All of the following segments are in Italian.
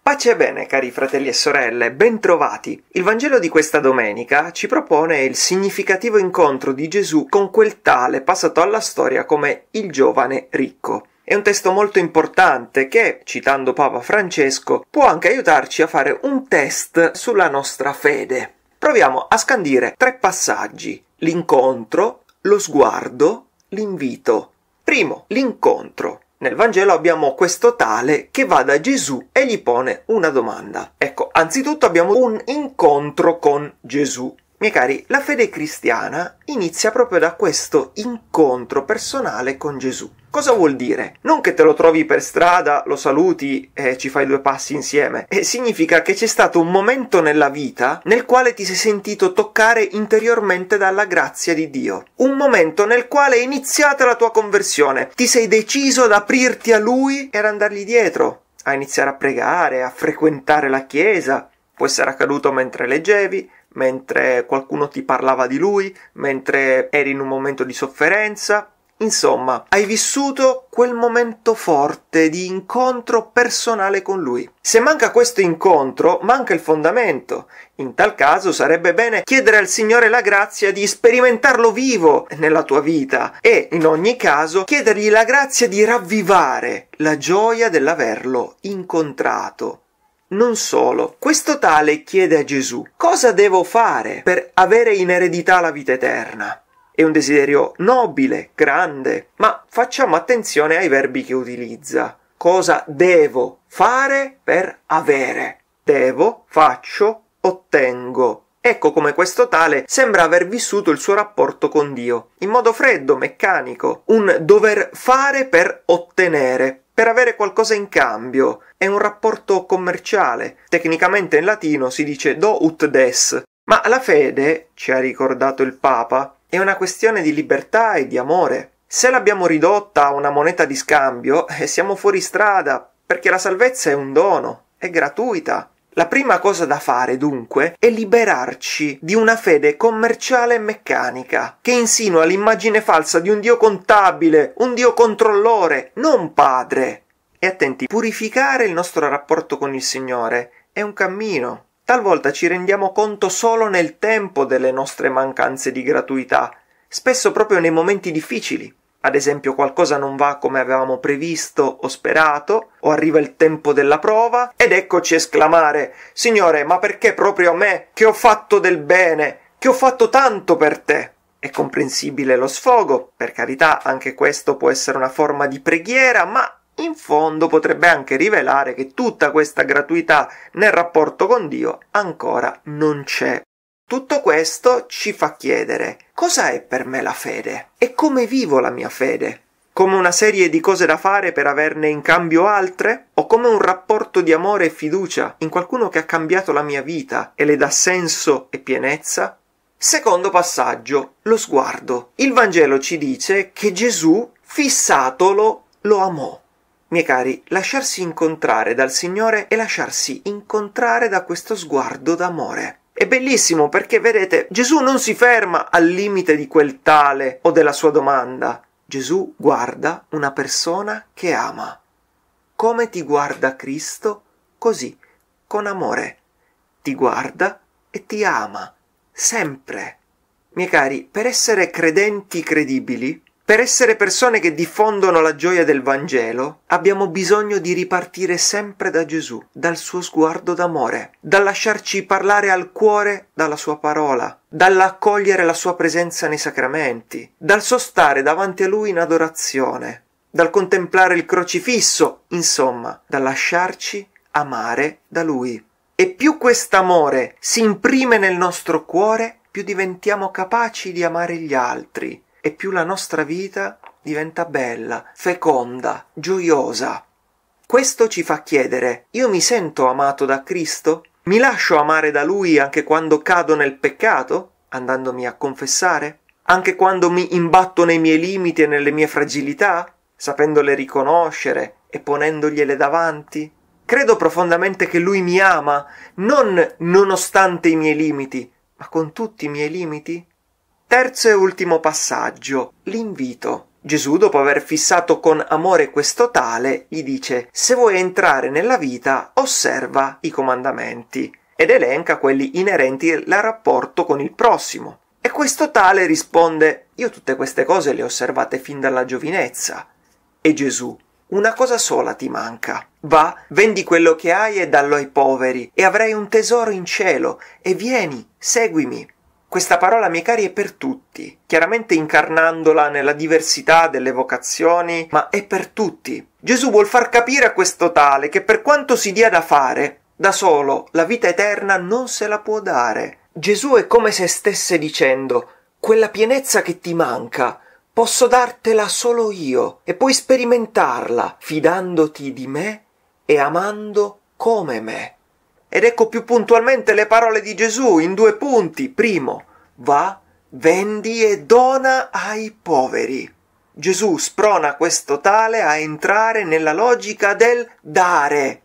Pace e bene, cari fratelli e sorelle, bentrovati. Il Vangelo di questa domenica ci propone il significativo incontro di Gesù con quel tale passato alla storia come il giovane ricco. È un testo molto importante che, citando Papa Francesco, può anche aiutarci a fare un test sulla nostra fede. Proviamo a scandire tre passaggi: l'incontro, lo sguardo, l'invito. Primo, l'incontro. Nel Vangelo abbiamo questo tale che va da Gesù e gli pone una domanda. Ecco, anzitutto abbiamo un incontro con Gesù. Miei cari, la fede cristiana inizia proprio da questo incontro personale con Gesù. Cosa vuol dire? Non che te lo trovi per strada, lo saluti e ci fai due passi insieme. E significa che c'è stato un momento nella vita nel quale ti sei sentito toccare interiormente dalla grazia di Dio. Un momento nel quale è iniziata la tua conversione. Ti sei deciso ad aprirti a Lui e ad andargli dietro. A iniziare a pregare, a frequentare la chiesa. Può essere accaduto mentre leggevi, mentre qualcuno ti parlava di lui, mentre eri in un momento di sofferenza, Insomma, hai vissuto quel momento forte di incontro personale con lui. Se manca questo incontro, manca il fondamento. In tal caso sarebbe bene chiedere al Signore la grazia di sperimentarlo vivo nella tua vita e, in ogni caso, chiedergli la grazia di ravvivare la gioia dell'averlo incontrato. Non solo, questo tale chiede a Gesù cosa devo fare per avere in eredità la vita eterna. È un desiderio nobile, grande, ma facciamo attenzione ai verbi che utilizza. Cosa devo fare per avere? Devo, faccio, ottengo. Ecco come questo tale sembra aver vissuto il suo rapporto con Dio, in modo freddo, meccanico, un dover fare per ottenere, per avere qualcosa in cambio. È un rapporto commerciale. Tecnicamente in latino si dice do ut des, ma la fede, ci ha ricordato il Papa, è una questione di libertà e di amore. Se l'abbiamo ridotta a una moneta di scambio, eh, siamo fuori strada, perché la salvezza è un dono, è gratuita. La prima cosa da fare, dunque, è liberarci di una fede commerciale e meccanica, che insinua l'immagine falsa di un Dio contabile, un Dio controllore, non padre. E attenti, purificare il nostro rapporto con il Signore è un cammino, Talvolta ci rendiamo conto solo nel tempo delle nostre mancanze di gratuità, spesso proprio nei momenti difficili. Ad esempio qualcosa non va come avevamo previsto o sperato, o arriva il tempo della prova, ed eccoci esclamare Signore, ma perché proprio a me, che ho fatto del bene, che ho fatto tanto per te? È comprensibile lo sfogo, per carità anche questo può essere una forma di preghiera, ma in fondo potrebbe anche rivelare che tutta questa gratuità nel rapporto con Dio ancora non c'è. Tutto questo ci fa chiedere cosa è per me la fede e come vivo la mia fede? Come una serie di cose da fare per averne in cambio altre? O come un rapporto di amore e fiducia in qualcuno che ha cambiato la mia vita e le dà senso e pienezza? Secondo passaggio, lo sguardo. Il Vangelo ci dice che Gesù, fissatolo, lo amò. Miei cari, lasciarsi incontrare dal Signore e lasciarsi incontrare da questo sguardo d'amore. È bellissimo perché, vedete, Gesù non si ferma al limite di quel tale o della sua domanda. Gesù guarda una persona che ama. Come ti guarda Cristo? Così, con amore. Ti guarda e ti ama, sempre. Miei cari, per essere credenti credibili, per essere persone che diffondono la gioia del Vangelo, abbiamo bisogno di ripartire sempre da Gesù, dal suo sguardo d'amore, dal lasciarci parlare al cuore dalla sua parola, dall'accogliere la sua presenza nei sacramenti, dal sostare davanti a lui in adorazione, dal contemplare il crocifisso, insomma, dal lasciarci amare da lui. E più quest'amore si imprime nel nostro cuore, più diventiamo capaci di amare gli altri, e più la nostra vita diventa bella, feconda, gioiosa. Questo ci fa chiedere, io mi sento amato da Cristo? Mi lascio amare da Lui anche quando cado nel peccato, andandomi a confessare? Anche quando mi imbatto nei miei limiti e nelle mie fragilità, sapendole riconoscere e ponendogliele davanti? Credo profondamente che Lui mi ama, non nonostante i miei limiti, ma con tutti i miei limiti? Terzo e ultimo passaggio, l'invito. Gesù, dopo aver fissato con amore questo tale, gli dice Se vuoi entrare nella vita, osserva i comandamenti ed elenca quelli inerenti al rapporto con il prossimo. E questo tale risponde Io tutte queste cose le ho osservate fin dalla giovinezza. E Gesù una cosa sola ti manca. Va, vendi quello che hai e dallo ai poveri, e avrai un tesoro in cielo, e vieni, seguimi questa parola, miei cari, è per tutti, chiaramente incarnandola nella diversità delle vocazioni, ma è per tutti. Gesù vuol far capire a questo tale che per quanto si dia da fare, da solo la vita eterna non se la può dare. Gesù è come se stesse dicendo quella pienezza che ti manca posso dartela solo io e puoi sperimentarla fidandoti di me e amando come me. Ed ecco più puntualmente le parole di Gesù in due punti. Primo, va, vendi e dona ai poveri. Gesù sprona questo tale a entrare nella logica del dare.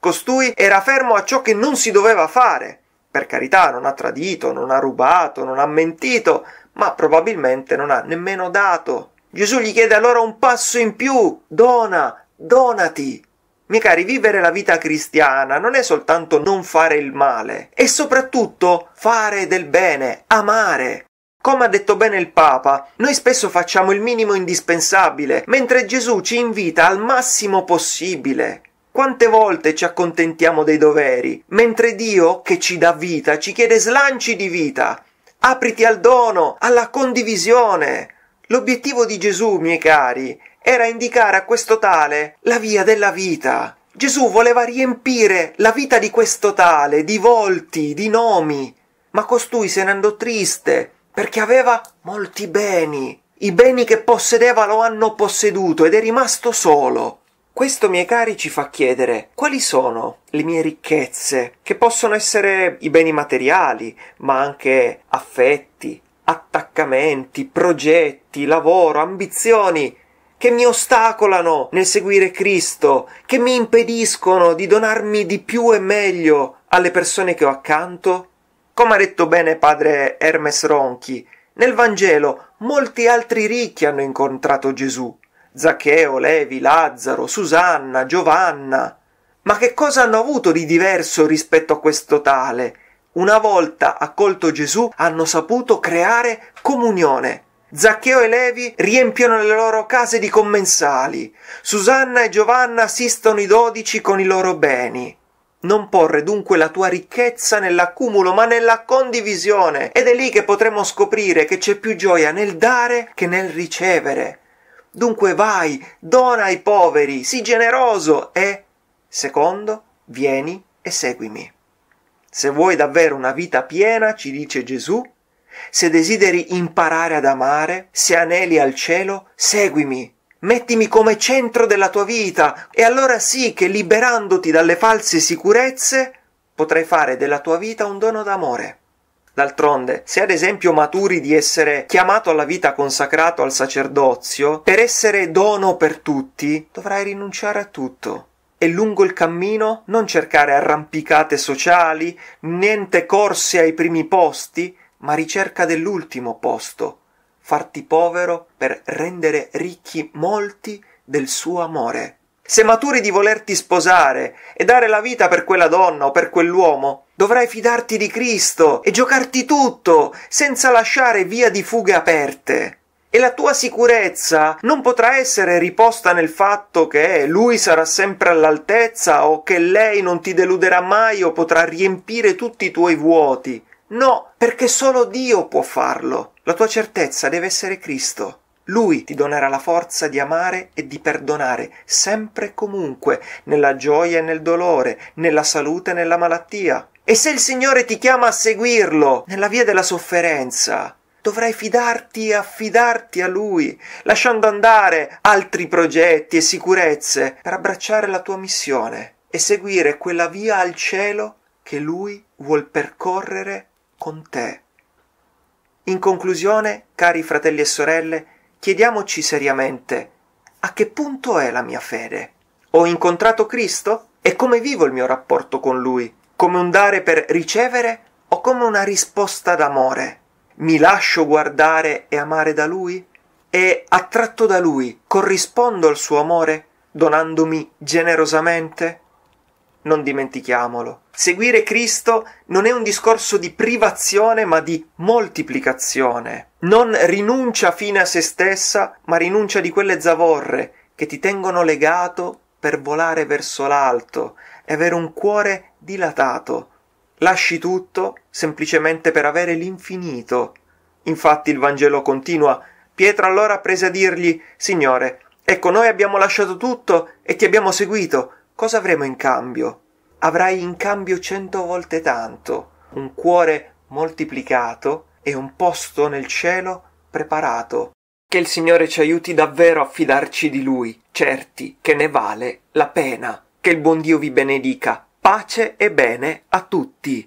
Costui era fermo a ciò che non si doveva fare. Per carità, non ha tradito, non ha rubato, non ha mentito, ma probabilmente non ha nemmeno dato. Gesù gli chiede allora un passo in più, dona, donati. Miei cari, vivere la vita cristiana non è soltanto non fare il male, è soprattutto fare del bene, amare. Come ha detto bene il Papa, noi spesso facciamo il minimo indispensabile, mentre Gesù ci invita al massimo possibile. Quante volte ci accontentiamo dei doveri, mentre Dio, che ci dà vita, ci chiede slanci di vita. Apriti al dono, alla condivisione. L'obiettivo di Gesù, miei cari, era indicare a questo tale la via della vita. Gesù voleva riempire la vita di questo tale di volti, di nomi, ma costui se ne andò triste perché aveva molti beni. I beni che possedeva lo hanno posseduto ed è rimasto solo. Questo, miei cari, ci fa chiedere quali sono le mie ricchezze, che possono essere i beni materiali, ma anche affetti, attaccamenti, progetti, lavoro, ambizioni, che mi ostacolano nel seguire Cristo, che mi impediscono di donarmi di più e meglio alle persone che ho accanto? Come ha detto bene padre Hermes Ronchi, nel Vangelo molti altri ricchi hanno incontrato Gesù, Zaccheo, Levi, Lazzaro, Susanna, Giovanna. Ma che cosa hanno avuto di diverso rispetto a questo tale? Una volta accolto Gesù hanno saputo creare comunione Zaccheo e Levi riempiono le loro case di commensali, Susanna e Giovanna assistono i dodici con i loro beni. Non porre dunque la tua ricchezza nell'accumulo, ma nella condivisione, ed è lì che potremo scoprire che c'è più gioia nel dare che nel ricevere. Dunque vai, dona ai poveri, sii generoso e, secondo, vieni e seguimi. Se vuoi davvero una vita piena, ci dice Gesù, se desideri imparare ad amare, se aneli al cielo, seguimi. Mettimi come centro della tua vita e allora sì che liberandoti dalle false sicurezze potrai fare della tua vita un dono d'amore. D'altronde, se ad esempio maturi di essere chiamato alla vita consacrato al sacerdozio, per essere dono per tutti, dovrai rinunciare a tutto. E lungo il cammino non cercare arrampicate sociali, niente corse ai primi posti, ma ricerca dell'ultimo posto, farti povero per rendere ricchi molti del suo amore. Se maturi di volerti sposare e dare la vita per quella donna o per quell'uomo, dovrai fidarti di Cristo e giocarti tutto, senza lasciare via di fughe aperte. E la tua sicurezza non potrà essere riposta nel fatto che lui sarà sempre all'altezza o che lei non ti deluderà mai o potrà riempire tutti i tuoi vuoti, No, perché solo Dio può farlo. La tua certezza deve essere Cristo. Lui ti donerà la forza di amare e di perdonare, sempre e comunque, nella gioia e nel dolore, nella salute e nella malattia. E se il Signore ti chiama a seguirlo nella via della sofferenza, dovrai fidarti e affidarti a Lui, lasciando andare altri progetti e sicurezze per abbracciare la tua missione e seguire quella via al cielo che Lui vuol percorrere con te. In conclusione, cari fratelli e sorelle, chiediamoci seriamente a che punto è la mia fede? Ho incontrato Cristo? E come vivo il mio rapporto con Lui? Come un dare per ricevere o come una risposta d'amore? Mi lascio guardare e amare da Lui? E attratto da Lui corrispondo al suo amore, donandomi generosamente? non dimentichiamolo. Seguire Cristo non è un discorso di privazione ma di moltiplicazione. Non rinuncia fine a se stessa, ma rinuncia di quelle zavorre che ti tengono legato per volare verso l'alto e avere un cuore dilatato. Lasci tutto semplicemente per avere l'infinito. Infatti il Vangelo continua. Pietro allora prese a dirgli Signore, ecco noi abbiamo lasciato tutto e ti abbiamo seguito Cosa avremo in cambio? Avrai in cambio cento volte tanto, un cuore moltiplicato e un posto nel cielo preparato. Che il Signore ci aiuti davvero a fidarci di Lui, certi che ne vale la pena. Che il buon Dio vi benedica. Pace e bene a tutti.